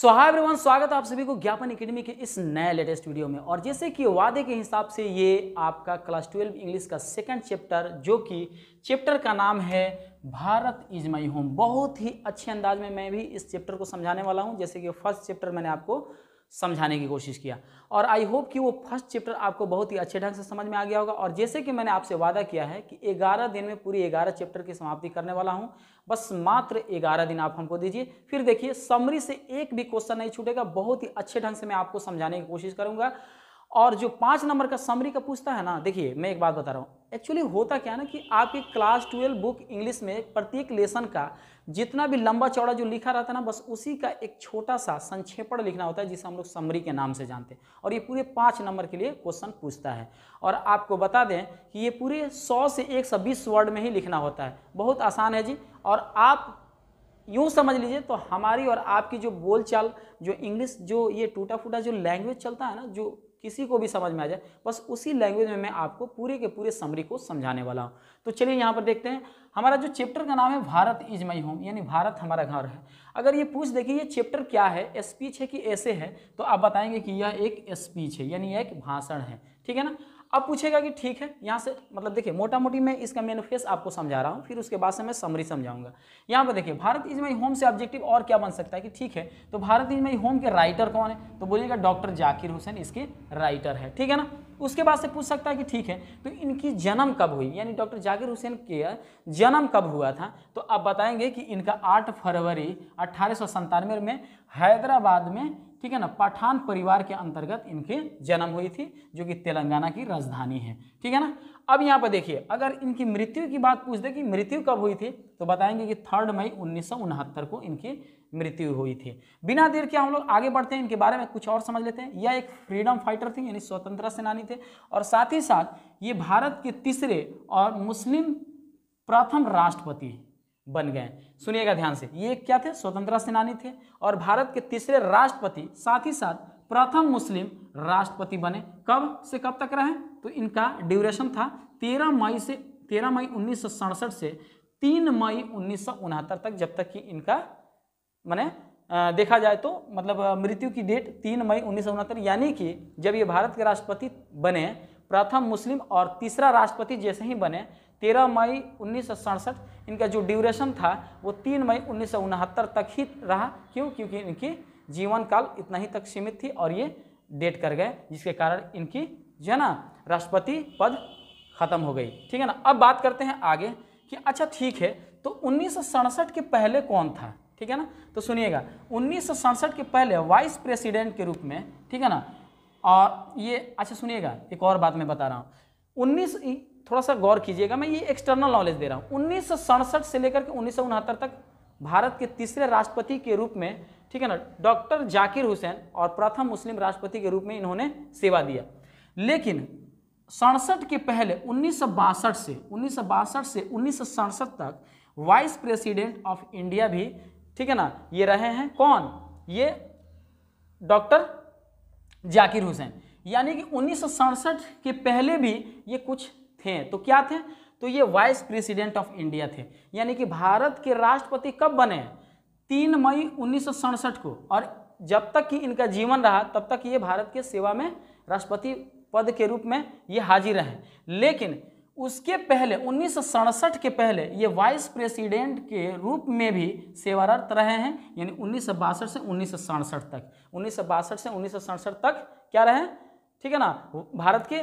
सो hi everyone स्वागत है आप सभी को ज्ञापन एकेडमी के इस नए लेटेस्ट वीडियो में और जैसे कि वादे के हिसाब से ये आपका क्लास ट्वेल्व इंग्लिश का सेकंड चैप्टर जो कि चैप्टर का नाम है भारत इज माई होम बहुत ही अच्छे अंदाज में मैं भी इस चैप्टर को समझाने वाला हूँ जैसे कि फर्स्ट चैप्टर मैंने आपको समझाने की कोशिश किया और आई होप कि वो फर्स्ट चैप्टर आपको बहुत ही अच्छे ढंग से समझ में आ गया होगा और जैसे कि मैंने आपसे वादा किया है कि 11 दिन में पूरी 11 चैप्टर की समाप्ति करने वाला हूं बस मात्र 11 दिन आप हमको दीजिए फिर देखिए समरी से एक भी क्वेश्चन नहीं छूटेगा बहुत ही अच्छे ढंग से मैं आपको समझाने की कोशिश करूँगा और जो पाँच नंबर का समरी का पूछता है ना देखिए मैं एक बात बता रहा हूँ एक्चुअली होता क्या है ना कि आपकी क्लास ट्वेल्व बुक इंग्लिश में प्रत्येक लेसन का जितना भी लंबा चौड़ा जो लिखा रहता है ना बस उसी का एक छोटा सा संक्षेपण लिखना होता है जिसे हम लोग समरी के नाम से जानते हैं और ये पूरे पाँच नंबर के लिए क्वेश्चन पूछता है और आपको बता दें कि ये पूरे सौ से एक सौ बीस वर्ड में ही लिखना होता है बहुत आसान है जी और आप यूँ समझ लीजिए तो हमारी और आपकी जो बोलचाल जो इंग्लिश जो ये टूटा फूटा जो लैंग्वेज चलता है ना जो किसी को भी समझ में आ जाए बस उसी लैंग्वेज में मैं आपको पूरे के पूरे समरी को समझाने वाला हूँ तो चलिए यहाँ पर देखते हैं हमारा जो चैप्टर का नाम है भारत इज माई होम यानी भारत हमारा घर है अगर ये पूछ देखिए ये चैप्टर क्या है स्पीच है कि ऐसे है तो आप बताएंगे कि यह एक स्पीच है यानी एक भाषण है ठीक है ना अब पूछेगा कि ठीक है यहाँ से मतलब देखिए मोटा मोटी मैं इसका मेन फेस आपको समझा रहा हूँ फिर उसके बाद से मैं समरी समझाऊंगा यहाँ पर देखिए भारत इज मई होम से ऑब्जेक्टिव और क्या बन सकता है कि ठीक है तो भारत इज मई होम के राइटर कौन है तो बोलिएगा डॉक्टर जाकिर हुसैन इसके राइटर है ठीक है ना उसके बाद से पूछ सकता है कि ठीक है तो इनकी जन्म कब हुई यानी डॉक्टर जाकिर हुसैन के जन्म कब हुआ था तो आप बताएंगे कि इनका 8 फरवरी अट्ठारह में हैदराबाद में ठीक है ना पठान परिवार के अंतर्गत इनके जन्म हुई थी जो कि तेलंगाना की राजधानी है ठीक है ना अब यहाँ पर देखिए अगर इनकी मृत्यु की बात पूछ दे कि मृत्यु कब हुई थी तो बताएंगे कि थर्ड मई उन्नीस को इनकी मृत्यु हुई थी बिना देर के हम लोग आगे बढ़ते हैं इनके बारे में कुछ और समझ लेते हैं यह एक फ्रीडम फाइटर थी यानी स्वतंत्रता सेनानी थे और साथ ही साथ ये भारत के तीसरे और मुस्लिम प्रथम राष्ट्रपति बन गए सुनिएगा ध्यान से ये क्या थे स्वतंत्रता सेनानी थे और भारत के तीसरे राष्ट्रपति साथ ही साथ प्रथम मुस्लिम राष्ट्रपति बने कब से कब तक रहे तो इनका ड्यूरेशन था तेरह मई से तेरह मई उन्नीस से तीन मई उन्नीस तक जब तक कि इनका मैंने देखा जाए तो मतलब मृत्यु की डेट तीन मई उन्नीस यानी कि जब ये भारत के राष्ट्रपति बने प्रथम मुस्लिम और तीसरा राष्ट्रपति जैसे ही बने तेरह मई उन्नीस इनका जो ड्यूरेशन था वो तीन मई उन्नीस तक ही रहा क्यों क्योंकि इनकी जीवन काल इतना ही तक सीमित थी और ये डेट कर गए जिसके कारण इनकी जो है ना राष्ट्रपति पद खत्म हो गई ठीक है ना अब बात करते हैं आगे कि अच्छा ठीक है तो उन्नीस के पहले कौन था ठीक है ना तो सुनिएगा उन्नीस के पहले वाइस प्रेसिडेंट के रूप में ठीक है ना और ये अच्छा सुनिएगा एक और बात मैं बता रहा हूँ उन्नीस थोड़ा सा गौर कीजिएगा मैं ये एक्सटर्नल नॉलेज दे रहा हूँ उन्नीस से लेकर के उन्नीस तक भारत के तीसरे राष्ट्रपति के रूप में ठीक है ना डॉक्टर जाकिर हुसैन और प्रथम मुस्लिम राष्ट्रपति के रूप में इन्होंने सेवा दिया लेकिन सड़सठ के पहले उन्नीस से उन्नीस से उन्नीस तक वाइस प्रेसिडेंट ऑफ इंडिया भी ठीक है ना ये रहे हैं कौन ये डॉक्टर जाकिर हुसैन यानी कि उन्नीस के पहले भी ये कुछ थे तो क्या थे तो ये वाइस प्रेसिडेंट ऑफ इंडिया थे यानी कि भारत के राष्ट्रपति कब बने तीन मई उन्नीस को और जब तक कि इनका जीवन रहा तब तक ये भारत के सेवा में राष्ट्रपति पद के रूप में ये हाजिर रहे लेकिन उसके पहले उन्नीस के पहले ये वाइस प्रेसिडेंट के रूप में भी सेवारत रहे हैं यानी उन्नीस से उन्नीस तक उन्नीस से उन्नीस तक क्या रहे ठीक है ना भारत के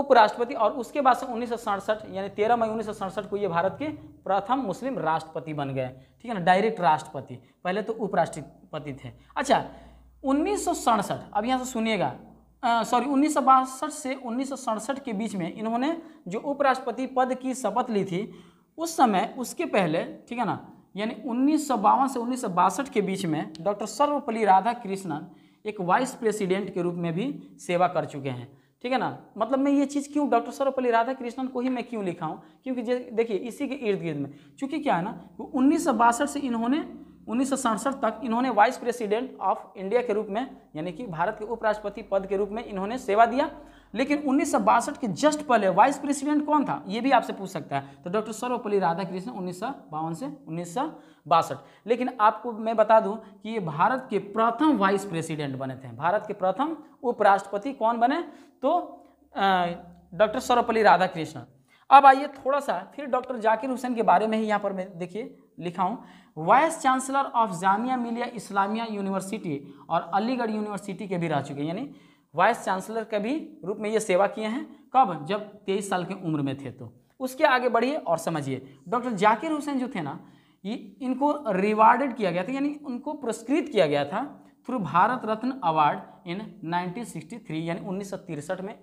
उपराष्ट्रपति और उसके बाद से उन्नीस यानी 13 मई उन्नीस को ये भारत के प्रथम मुस्लिम राष्ट्रपति बन गए ठीक है ना डायरेक्ट राष्ट्रपति पहले तो उपराष्ट्रपति थे अच्छा उन्नीस अब यहाँ से सुनिएगा सॉरी उन्नीस से उन्नीस के बीच में इन्होंने जो उपराष्ट्रपति पद की शपथ ली थी उस समय उसके पहले ठीक है ना यानी उन्नीस से उन्नीस के बीच में डॉक्टर सर्वपल्ली राधा कृष्णन एक वाइस प्रेसिडेंट के रूप में भी सेवा कर चुके हैं ठीक है ना मतलब मैं ये चीज़ क्यों डॉक्टर सर्वपल्ली राधा कृष्णन को ही मैं क्यों लिखा हूँ क्योंकि देखिए इसी के इर्द गिर्द में चूंकि क्या है ना उन्नीस से इन्होंने उन्नीस तक इन्होंने वाइस प्रेसिडेंट ऑफ इंडिया के रूप में यानी कि भारत के उपराष्ट्रपति पद के रूप में इन्होंने सेवा दिया लेकिन उन्नीस के जस्ट पहले वाइस प्रेसिडेंट कौन था ये भी आपसे पूछ सकता है तो डॉक्टर सर्वपल्ली राधाकृष्णन उन्नीस से उन्नीस लेकिन आपको मैं बता दूं कि ये भारत के प्रथम वाइस प्रेसिडेंट बने थे भारत के प्रथम उपराष्ट्रपति कौन बने तो डॉक्टर सर्वपल्ली राधाकृष्णन अब आइए थोड़ा सा फिर डॉक्टर जाकिर हुसैन के बारे में ही यहाँ पर मैं देखिए लिखा हूँ वाइस चांसलर ऑफ जामिया मिलिया इस्लामिया यूनिवर्सिटी और अलीगढ़ यूनिवर्सिटी के भी रह चुके हैं यानी वाइस चांसलर के भी रूप में ये सेवा किए हैं कब जब तेईस साल की उम्र में थे तो उसके आगे बढ़िए और समझिए डॉक्टर जाकिर हुसैन जो थे ना ये इनको रिवार्डेड किया गया था यानी उनको पुरस्कृत किया गया था through Bharat Ratna award in 1963 यानी उन्नीस में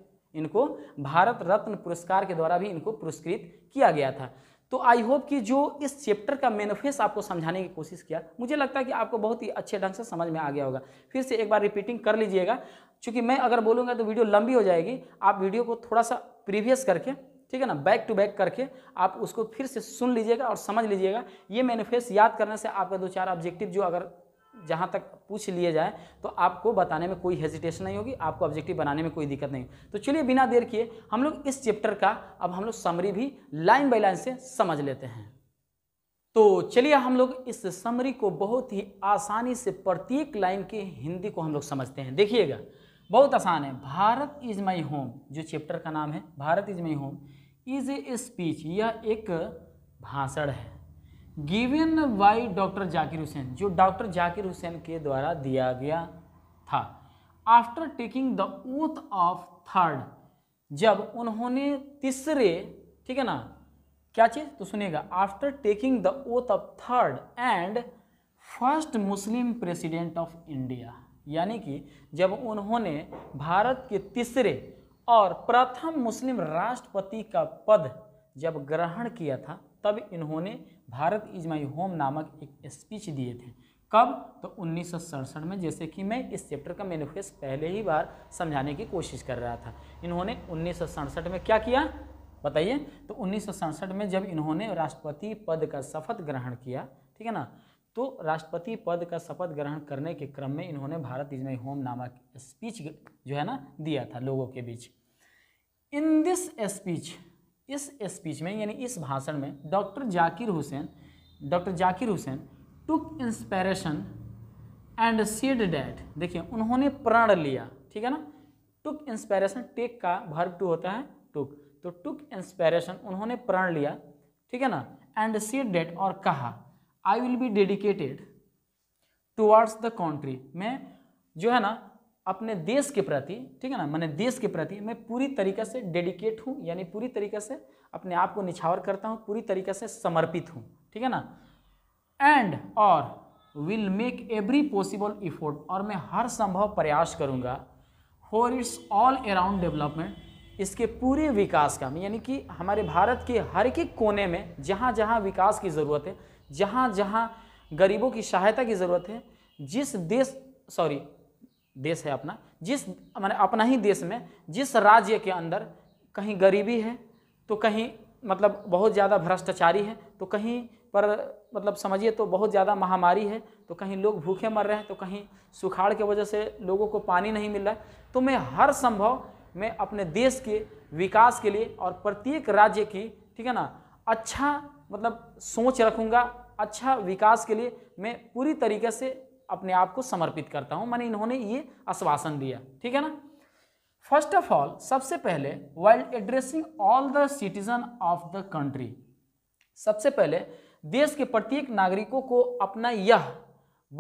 इनको भारत रत्न पुरस्कार के द्वारा भी इनको पुरस्कृत किया गया था तो आई होप कि जो इस चैप्टर का मैनिफेस्ट आपको समझाने की कोशिश किया मुझे लगता है कि आपको बहुत ही अच्छे ढंग से समझ में आ गया होगा फिर से एक बार रिपीटिंग कर लीजिएगा क्योंकि मैं अगर बोलूँगा तो वीडियो लंबी हो जाएगी आप वीडियो को थोड़ा सा प्रीवियस करके ठीक है ना बैक टू बैक करके आप उसको फिर से सुन लीजिएगा और समझ लीजिएगा ये मैनिफेस्ट याद करने से आपका दो चार ऑब्जेक्टिव जो अगर जहाँ तक पूछ लिए जाए तो आपको बताने में कोई हेजिटेशन नहीं होगी आपको ऑब्जेक्टिव बनाने में कोई दिक्कत नहीं तो चलिए बिना देर किए हम लोग इस चैप्टर का अब हम लोग समरी भी लाइन बाई लाइन से समझ लेते हैं तो चलिए हम लोग इस समरी को बहुत ही आसानी से प्रत्येक लाइन के हिंदी को हम लोग समझते हैं देखिएगा बहुत आसान है भारत इज माई होम जो चैप्टर का नाम है Bharat is my home is a speech यह एक भाषण है given by doctor Zakir Hussain जो डॉक्टर जाकिर हुसैन के द्वारा दिया गया था after taking the oath of third जब उन्होंने तीसरे ठीक है ना क्या चीज़ तो सुनेगा after taking the oath of third and first Muslim president of India यानी कि जब उन्होंने भारत के तीसरे और प्रथम मुस्लिम राष्ट्रपति का पद जब ग्रहण किया था तब इन्होंने भारत इज माई होम नामक एक स्पीच दिए थे कब तो उन्नीस में जैसे कि मैं इस चैप्टर का मैनिफेस्ट पहले ही बार समझाने की कोशिश कर रहा था इन्होंने उन्नीस में क्या किया बताइए तो उन्नीस में जब इन्होंने राष्ट्रपति पद का शपथ ग्रहण किया ठीक है ना तो राष्ट्रपति पद का शपथ ग्रहण करने के क्रम में इन्होंने भारत इज माई होम नामक स्पीच जो है ना दिया था लोगों के बीच इन दिस स्पीच इस स्पीच में यानी इस भाषण में doctor Zakir Hussain doctor Zakir Hussain took inspiration and said that देखिए उन्होंने प्रण लिया ठीक है ना टुक इंस्पायरेशन टेक का भर्व टू होता है टुक तो टुक इंस्पायरेशन उन्होंने प्रण लिया ठीक है ना एंड सीड डैट और कहा I will be dedicated towards the country मैं जो है ना अपने देश के प्रति ठीक है ना मैंने देश के प्रति मैं पूरी तरीके से डेडिकेट हूँ यानी पूरी तरीके से अपने आप को निछावर करता हूँ पूरी तरीके से समर्पित हूँ ठीक है ना एंड और will make every possible effort और मैं हर संभव प्रयास करूँगा for its all around development इसके पूरे विकास का यानी कि हमारे भारत के हर एक कोने में जहाँ जहाँ विकास की ज़रूरत है जहाँ जहाँ गरीबों की सहायता की ज़रूरत है जिस देश सॉरी देश है अपना जिस मैंने अपना ही देश में जिस राज्य के अंदर कहीं गरीबी है तो कहीं मतलब बहुत ज़्यादा भ्रष्टाचारी है तो कहीं पर मतलब समझिए तो बहुत ज़्यादा महामारी है तो कहीं लोग भूखे मर रहे हैं तो कहीं सुखाड़ के वजह से लोगों को पानी नहीं मिल रहा है तो मैं हर संभव मैं अपने देश के विकास के लिए और प्रत्येक राज्य की ठीक है ना अच्छा मतलब सोच रखूँगा अच्छा विकास के लिए मैं पूरी तरीके से अपने आप को समर्पित करता हूँ मैंने इन्होंने ये आश्वासन दिया ठीक है ना फर्स्ट ऑफ ऑल सबसे पहले while addressing all the citizen of the country सबसे पहले देश के प्रत्येक नागरिकों को अपना यह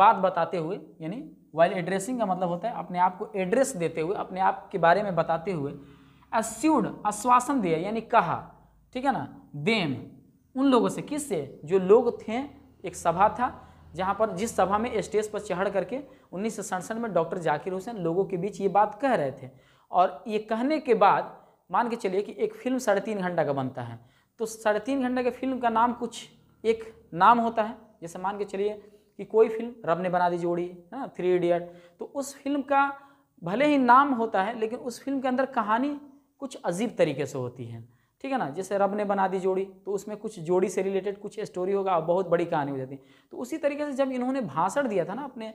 बात बताते हुए यानी वाइल एड्रेसिंग का मतलब होता है अपने आप को एड्रेस देते हुए अपने आप के बारे में बताते हुए अस्यूड आश्वासन दिया यानी कहा ठीक है ना देम उन लोगों से किससे जो लोग थे एक सभा था जहाँ पर जिस सभा में स्टेज पर चढ़ करके उन्नीस में डॉक्टर जाकिर हुसैन लोगों के बीच ये बात कह रहे थे और ये कहने के बाद मान के चलिए कि एक फिल्म साढ़े तीन घंटा का बनता है तो साढ़े तीन घंटे के फिल्म का नाम कुछ एक नाम होता है जैसे मान के चलिए कि कोई फिल्म रब ने बना दी जोड़ी है ना थ्री इडियट तो उस फिल्म का भले ही नाम होता है लेकिन उस फिल्म के अंदर कहानी कुछ अजीब तरीके से होती है ठीक है ना जैसे रब ने बना दी जोड़ी तो उसमें कुछ जोड़ी से रिलेटेड कुछ स्टोरी होगा और बहुत बड़ी कहानी हो जाती तो उसी तरीके से जब इन्होंने भाषण दिया था ना अपने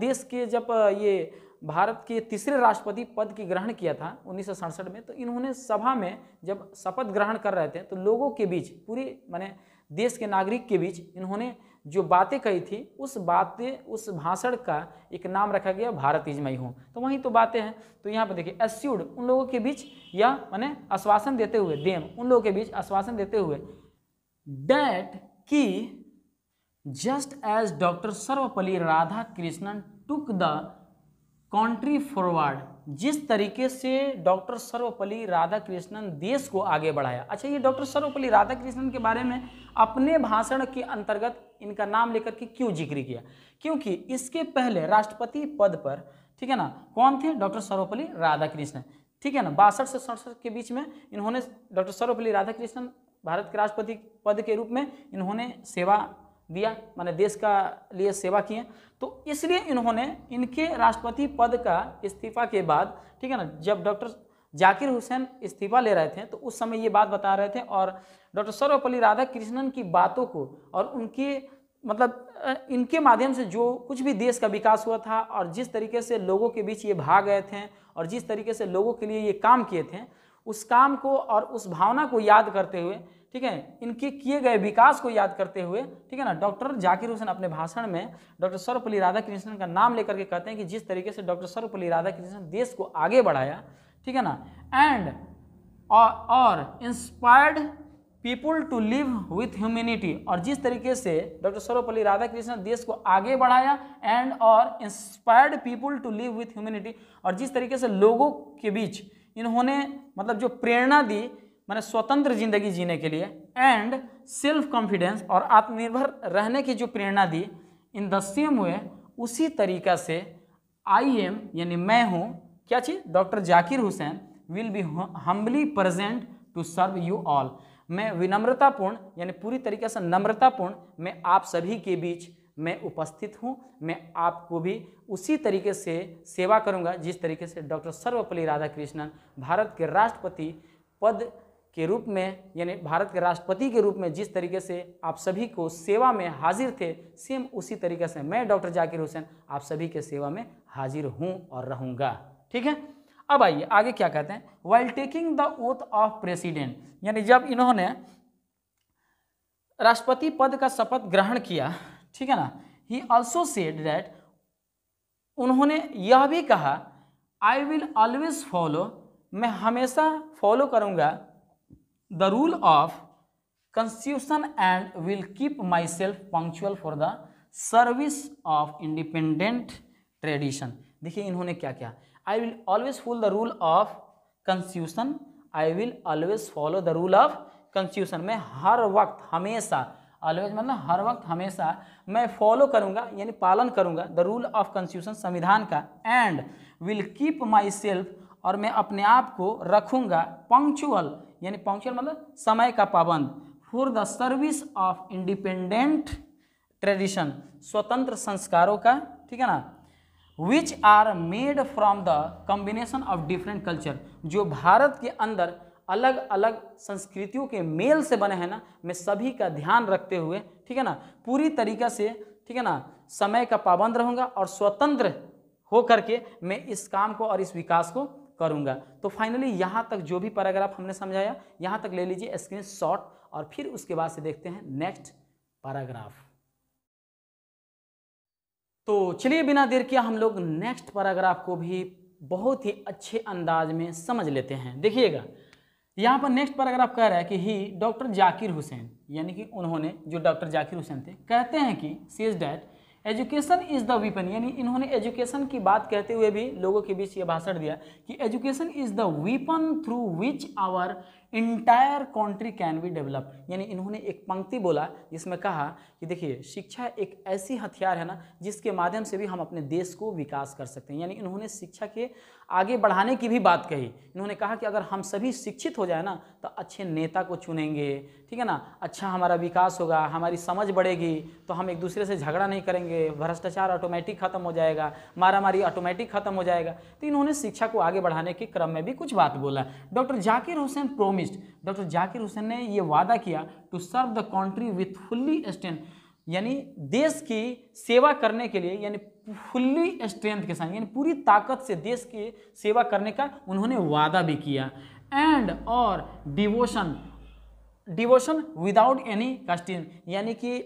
देश के जब ये भारत के तीसरे राष्ट्रपति पद की ग्रहण किया था उन्नीस में तो इन्होंने सभा में जब शपथ ग्रहण कर रहे थे तो लोगों के बीच पूरे मैंने देश के नागरिक के बीच इन्होंने जो बातें कही थी उस बातें उस भाषण का एक नाम रखा गया भारत इज मई हूँ तो वहीं तो बातें हैं तो यहाँ पर देखिए एस्यूड उन लोगों के बीच या मैंने आश्वासन देते हुए देम उन लोगों के बीच आश्वासन देते हुए डैट कि just as doctor Sarvepalli Radhakrishnan took the country forward जिस तरीके से डॉक्टर सर्वपल्ली राधाकृष्णन देश को आगे बढ़ाया अच्छा ये डॉक्टर सर्वपल्ली राधाकृष्णन के बारे में अपने भाषण के अंतर्गत इनका नाम लेकर के क्यों जिक्र किया क्योंकि इसके पहले राष्ट्रपति पद पर ठीक है ना कौन थे डॉक्टर सर्वपल्ली राधाकृष्णन ठीक है ना बासठ से सड़सठ के बीच में इन्होंने डॉक्टर सर्वपल्ली राधाकृष्णन भारत के राष्ट्रपति पद के रूप में इन्होंने सेवा दिया माने देश का लिए सेवा किए तो इसलिए इन्होंने इनके राष्ट्रपति पद का इस्तीफा के बाद ठीक है ना जब डॉक्टर जाकिर हुसैन इस्तीफा ले रहे थे तो उस समय ये बात बता रहे थे और डॉक्टर सर्वपल्ली राधा कृष्णन की बातों को और उनके मतलब इनके माध्यम से जो कुछ भी देश का विकास हुआ था और जिस तरीके से लोगों के बीच ये भाग गए थे और जिस तरीके से लोगों के लिए ये काम किए थे उस काम को और उस भावना को याद करते हुए ठीक है इनके किए गए विकास को याद करते हुए ठीक है ना डॉक्टर जाकिर हुसैन अपने भाषण में डॉक्टर सर्वपल्ली राधाकृष्णन का नाम लेकर के कहते हैं कि जिस तरीके से डॉक्टर सर्वपल्ली राधाकृष्णन देश को आगे बढ़ाया ठीक है ना एंड और inspired people to live with humanity और जिस तरीके से डॉक्टर सर्वपल्ली राधाकृष्णन देश को आगे बढ़ाया एंड और inspired people to live with humanity और जिस तरीके से लोगों के बीच इन्होंने मतलब जो प्रेरणा दी मैंने स्वतंत्र जिंदगी जीने के लिए एंड सेल्फ कॉन्फिडेंस और आत्मनिर्भर रहने की जो प्रेरणा दी इन द सेम वे उसी तरीका से आई एम यानी मैं हूँ क्या चीज़ doctor Zakir Hussain will be humbly present to serve you all मैं विनम्रतापूर्ण यानी पूरी तरीके से नम्रतापूर्ण मैं आप सभी के बीच मैं उपस्थित हूँ मैं आपको भी उसी तरीके से सेवा करूँगा जिस तरीके से डॉक्टर सर्वपल्ली राधाकृष्णन भारत के राष्ट्रपति पद के रूप में यानी भारत के राष्ट्रपति के रूप में जिस तरीके से आप सभी को सेवा में हाजिर थे सेम उसी तरीके से मैं डॉक्टर जाकिर हुसैन आप सभी के सेवा में हाजिर हूँ और रहूँगा ठीक है अब आइए आगे क्या कहते हैं while taking the oath of president यानी जब इन्होंने राष्ट्रपति पद का शपथ ग्रहण किया ठीक है ना ही ऑल्सो सेड दैट उन्होंने यह भी कहा आई विल ऑलवेज फॉलो मैं हमेशा फॉलो करूंगा the rule of constitution and will keep myself punctual for the service of independent tradition देखिए इन्होंने क्या क्या I will always follow the rule of constitution I will always follow the rule of constitution मैं हर वक्त हमेशा always मतलब हर वक्त हमेशा मैं फॉलो करूंगा यानी पालन करूंगा द रूल ऑफ कंस्टिट्यूशन संविधान का and will keep myself और मैं अपने आप को रखूंगा पंक्चुअल यानी पंक्चुअल मतलब समय का पाबंद for the service of independent tradition स्वतंत्र संस्कारों का ठीक है ना which are made from the combination of different culture जो भारत के अंदर अलग अलग संस्कृतियों के मेल से बने हैं ना मैं सभी का ध्यान रखते हुए ठीक है ना पूरी तरीका से ठीक है ना समय का पाबंद रहूँगा और स्वतंत्र हो करके मैं इस काम को और इस विकास को करूँगा तो फाइनली यहाँ तक जो भी पैराग्राफ हमने समझाया यहाँ तक ले लीजिए स्क्रीन शॉट और फिर उसके बाद से देखते हैं नेक्स्ट पैराग्राफ तो चलिए बिना देर किया हम लोग नेक्स्ट पैराग्राफ को भी बहुत ही अच्छे अंदाज में समझ लेते हैं देखिएगा यहाँ पर नेक्स्ट पैराग्राफ कह रहा है कि ही डॉक्टर जाकिर हुसैन यानी कि उन्होंने जो डॉक्टर जाकिर हुसैन थे कहते हैं कि says that education is the weapon यानी इन्होंने एजुकेशन की बात कहते हुए भी लोगों के बीच ये भाषण दिया कि education is the weapon through which our entire country can be develop यानी इन्होंने एक पंक्ति बोला जिसमें कहा कि देखिए शिक्षा एक ऐसी हथियार है ना जिसके माध्यम से भी हम अपने देश को विकास कर सकते हैं यानी इन्होंने शिक्षा के आगे बढ़ाने की भी बात कही इन्होंने कहा कि अगर हम सभी शिक्षित हो जाए ना तो अच्छे नेता को चुनेंगे ठीक है ना अच्छा हमारा विकास होगा हमारी समझ बढ़ेगी तो हम एक दूसरे से झगड़ा नहीं करेंगे भ्रष्टाचार ऑटोमेटिक खत्म हो जाएगा मारामारी ऑटोमेटिक खत्म हो जाएगा तो इन्होंने शिक्षा को आगे बढ़ाने के क्रम में भी कुछ बात बोला doctor Zakir Hussain promised doctor Zakir Hussain ने ये वादा किया to serve the country with fully strength यानी देश की सेवा करने के लिए यानी फुल्ली स्ट्रेंथ के साथ यानी पूरी ताकत से देश की सेवा करने का उन्होंने वादा भी किया एंड और devotion devotion without any casting यानी कि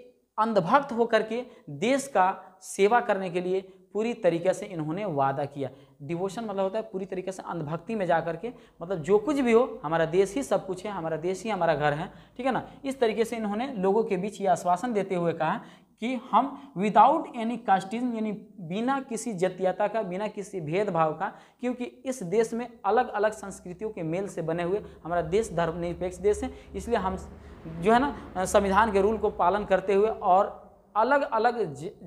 अंधभक्त होकर के देश का सेवा करने के लिए पूरी तरीके से इन्होंने वादा किया डिवोशन मतलब होता है पूरी तरीके से अंधभक्ति में जा करके मतलब जो कुछ भी हो हमारा देश ही सब कुछ है हमारा देश ही हमारा घर है ठीक है ना इस तरीके से इन्होंने लोगों के बीच ये आश्वासन देते हुए कहा कि हम विदाउट एनी कास्टिज्म यानी बिना किसी जतियता का बिना किसी भेदभाव का क्योंकि इस देश में अलग अलग संस्कृतियों के मेल से बने हुए हमारा देश धर्मनिरपेक्ष देश है इसलिए हम जो है ना संविधान के रूल को पालन करते हुए और अलग अलग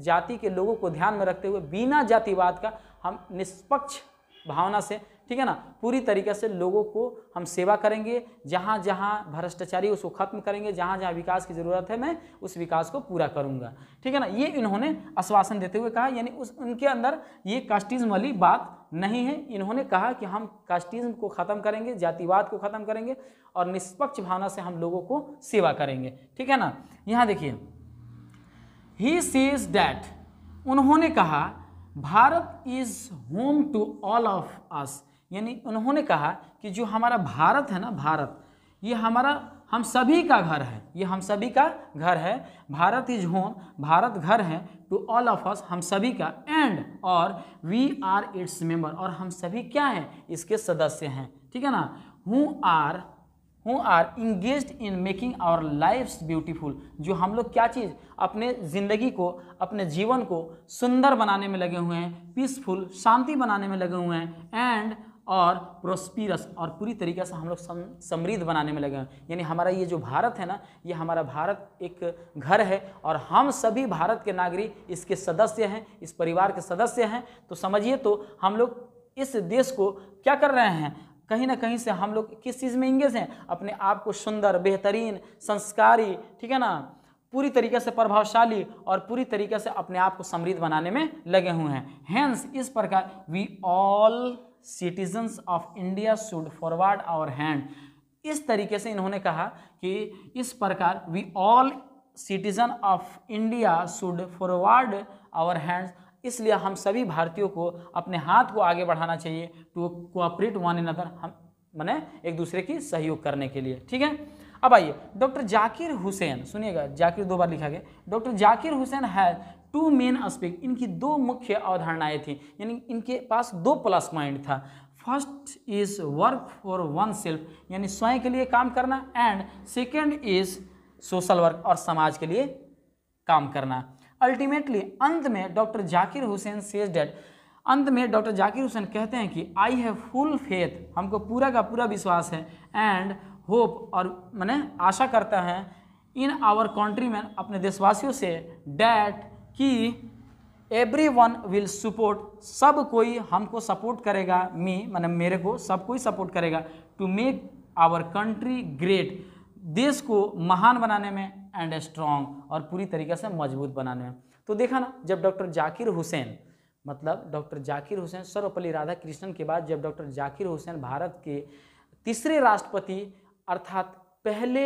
जाति के लोगों को ध्यान में रखते हुए बिना जातिवाद का हम निष्पक्ष भावना से ठीक है ना पूरी तरीके से लोगों को हम सेवा करेंगे जहाँ जहाँ भ्रष्टाचारी उसको खत्म करेंगे जहाँ जहाँ विकास की ज़रूरत है मैं उस विकास को पूरा करूँगा ठीक है ना ये इन्होंने आश्वासन देते हुए कहा यानी उस उनके अंदर ये कास्टिज्म वाली बात नहीं है इन्होंने कहा कि हम कास्टिज्म को ख़त्म करेंगे जातिवाद को ख़त्म करेंगे और निष्पक्ष भावना से हम लोगों को सेवा करेंगे ठीक है ना यहाँ देखिए ही सीज डैट उन्होंने कहा Bharat is home to all of us यानी उन्होंने कहा कि जो हमारा भारत है ना भारत ये हमारा हम सभी का घर है ये हम सभी का घर है भारत इज होम भारत घर है टू ऑल ऑफ अस हम सभी का एंड और वी आर इट्स मेंबर और हम सभी क्या हैं इसके सदस्य हैं ठीक है ना who are who are engage in making our life beautiful जो हम लोग क्या चीज़ अपने ज़िंदगी को अपने जीवन को सुंदर बनाने में लगे हुए हैं पीसफुल शांति बनाने में लगे हुए हैं एंड और प्रोस्पीरस और पूरी तरीके से हम लोग सम, समृद्ध बनाने में लगे हैं यानी हमारा ये जो भारत है ना ये हमारा भारत एक घर है और हम सभी भारत के नागरिक इसके सदस्य हैं इस परिवार के सदस्य हैं तो समझिए तो हम लोग इस देश को क्या कर रहे हैं कहीं ना कहीं से हम लोग किस चीज़ में इंगेज हैं अपने आप को सुंदर बेहतरीन संस्कारी ठीक है ना पूरी तरीके से प्रभावशाली और पूरी तरीके से अपने आप को समृद्ध बनाने में लगे हुए हैं हैंस इस प्रकार we all citizens of India should forward our hand इस तरीके से इन्होंने कहा कि इस प्रकार we all citizen of India should forward our hands इसलिए हम सभी भारतीयों को अपने हाथ को आगे बढ़ाना चाहिए to cooperate one in other हम मैंने एक दूसरे की सहयोग करने के लिए ठीक है अब आइए डॉक्टर जाकिर हुसैन सुनिएगा जाकिर दो बार लिखा गया doctor Zakir Hussain has two main aspect इनकी दो मुख्य अवधारणाएं थी यानी इनके पास दो प्लस पॉइंट था first is work for oneself यानी स्वयं के लिए काम करना and second is social work और समाज के लिए काम करना अल्टीमेटली अंत में doctor Zakir Hussain says that अंत में डॉक्टर जाकिर हुसैन कहते हैं कि आई हैव फुल फेथ हमको पूरा का पूरा विश्वास है एंड होप और मैंने आशा करता है इन आवर कंट्री में अपने देशवासियों से डैट कि एवरी वन विल सपोर्ट सब कोई हमको सपोर्ट करेगा मी मैंने मेरे को सब कोई सपोर्ट करेगा to make our country great देश को महान बनाने में एंड स्ट्रॉन्ग और पूरी तरीके से मजबूत बनाने में तो देखा ना जब डॉक्टर जाकिर हुसैन मतलब डॉक्टर जाकिर हुसैन सर्वपल्ली राधा कृष्णन के बाद जब डॉक्टर जाकिर हुसैन भारत के तीसरे राष्ट्रपति अर्थात पहले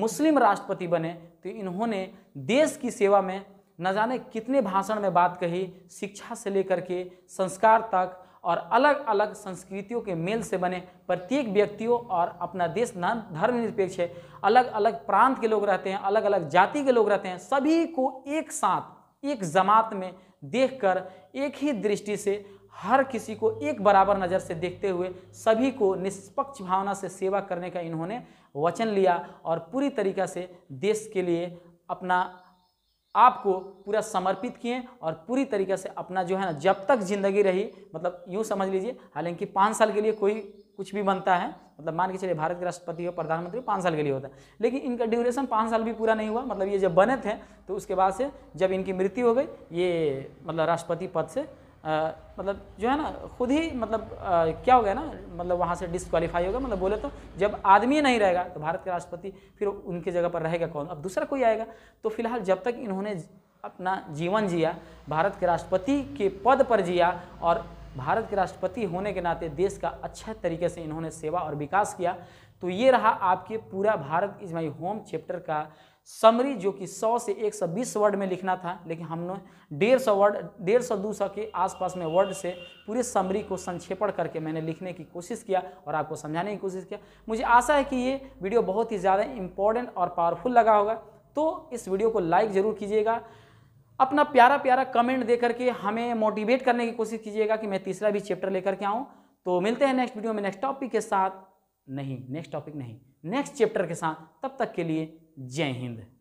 मुस्लिम राष्ट्रपति बने तो इन्होंने देश की सेवा में न जाने कितने भाषण में बात कही शिक्षा से लेकर के संस्कार तक और अलग अलग संस्कृतियों के मेल से बने प्रत्येक व्यक्तियों और अपना देश न धर्मनिरपेक्ष है अलग अलग प्रांत के लोग रहते हैं अलग अलग जाति के लोग रहते हैं सभी को एक साथ एक जमात में देखकर एक ही दृष्टि से हर किसी को एक बराबर नज़र से देखते हुए सभी को निष्पक्ष भावना से सेवा करने का इन्होंने वचन लिया और पूरी तरीक़ा से देश के लिए अपना आपको पूरा समर्पित किए और पूरी तरीके से अपना जो है ना जब तक ज़िंदगी रही मतलब यूँ समझ लीजिए हालांकि पाँच साल के लिए कोई कुछ भी बनता है मतलब मान के चलिए भारत के राष्ट्रपति और प्रधानमंत्री पाँच साल के लिए होता है लेकिन इनका ड्यूरेशन पाँच साल भी पूरा नहीं हुआ मतलब ये जब बने थे तो उसके बाद से जब इनकी मृत्यु हो गई ये मतलब राष्ट्रपति पद से आ, मतलब जो है ना खुद ही मतलब आ, क्या हो गया ना मतलब वहाँ से डिसक्वालीफाई होगा मतलब बोले तो जब आदमी नहीं रहेगा तो भारत के राष्ट्रपति फिर उनके जगह पर रहेगा कौन अब दूसरा कोई आएगा तो फिलहाल जब तक इन्होंने अपना जीवन जिया भारत के राष्ट्रपति के पद पर जिया और भारत के राष्ट्रपति होने के नाते देश का अच्छा तरीके से इन्होंने सेवा और विकास किया तो ये रहा आपके पूरा Bharat is my home chapter का समरी जो कि 100 से 120 वर्ड में लिखना था लेकिन हमने डेढ़ सौ वर्ड डेढ़ सौ दो सौ के आसपास में वर्ड से पूरे समरी को संक्षेपण करके मैंने लिखने की कोशिश किया और आपको समझाने की कोशिश किया मुझे आशा है कि ये वीडियो बहुत ही ज़्यादा इंपॉर्टेंट और पावरफुल लगा होगा तो इस वीडियो को लाइक ज़रूर कीजिएगा अपना प्यारा प्यारा कमेंट दे करके हमें मोटिवेट करने की कोशिश कीजिएगा कि मैं तीसरा भी चैप्टर लेकर के आऊँ तो मिलते हैं नेक्स्ट वीडियो में नेक्स्ट टॉपिक के साथ नहीं नेक्स्ट टॉपिक नहीं नेक्स्ट चैप्टर के साथ तब तक के लिए जय हिंद